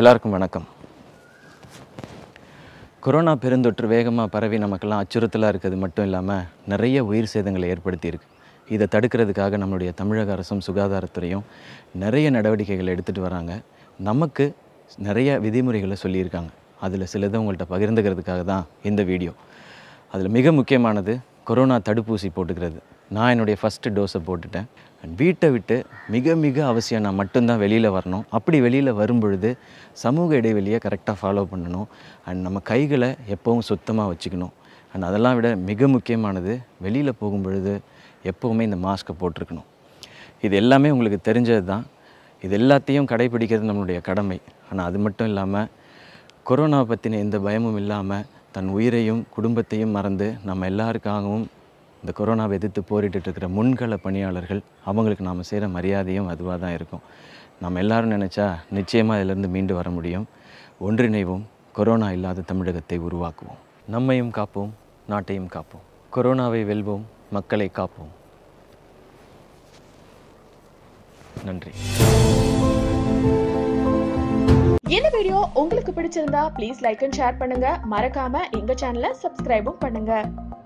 எல்லாருக்கும் வணக்கம் கொரோனா பெருந்தொற்று வேகமாக பரவி நமக்கெல்லாம் அச்சுறுத்தலாக இருக்கிறது மட்டும் இல்லாமல் நிறைய உயிர் சேதங்களை ஏற்படுத்தியிருக்கு இதை தடுக்கிறதுக்காக நம்மளுடைய தமிழக அரசும் சுகாதாரத்துறையும் நிறைய நடவடிக்கைகளை எடுத்துகிட்டு வராங்க நமக்கு நிறைய விதிமுறைகளை சொல்லியிருக்காங்க அதில் சிலதை உங்கள்கிட்ட பகிர்ந்துக்கிறதுக்காக தான் இந்த வீடியோ அதில் மிக முக்கியமானது கொரோனா தடுப்பூசி போட்டுக்கிறது நான் என்னுடைய ஃபஸ்ட்டு டோஸை போட்டுட்டேன் அண்ட் வீட்டை விட்டு மிக மிக அவசியம் நான் மட்டும்தான் வெளியில் வரணும் அப்படி வெளியில் வரும்பொழுது சமூக இடைவெளியை கரெக்டாக ஃபாலோ பண்ணணும் அண்ட் நம்ம கைகளை எப்போவும் சுத்தமாக வச்சுக்கணும் அண்ட் அதெல்லாம் விட மிக முக்கியமானது வெளியில் போகும்பொழுது எப்போவுமே இந்த மாஸ்க்கை போட்டிருக்கணும் இது எல்லாமே உங்களுக்கு தெரிஞ்சது தான் இது எல்லாத்தையும் கடைபிடிக்கிறது நம்மளுடைய கடமை ஆனால் அது மட்டும் இல்லாமல் கொரோனா பற்றின எந்த பயமும் இல்லாமல் தன் உயிரையும் குடும்பத்தையும் மறந்து நம்ம எல்லாருக்காகவும் இந்த கொரோனாவை எதிர்த்து போரிட்டு இருக்கிற முன்கள பணியாளர்கள் அவங்களுக்கு நாம் செய்கிற மரியாதையும் அதுவாக தான் இருக்கும் நம்ம எல்லாரும் நினச்சா நிச்சயமாக இதிலிருந்து மீண்டு வர முடியும் ஒன்றிணைவோம் கொரோனா இல்லாத தமிழகத்தை உருவாக்குவோம் நம்மையும் காப்போம் நாட்டையும் காப்போம் கொரோனாவை வெல்வோம் மக்களை காப்போம் நன்றி இந்த வீடியோ உங்களுக்கு பிடிச்சிருந்தா ப்ளீஸ் லைக் அண்ட் ஷேர் பண்ணுங்க மறக்காம எங்க சேனலை சப்ஸ்கிரைபும் பண்ணுங்க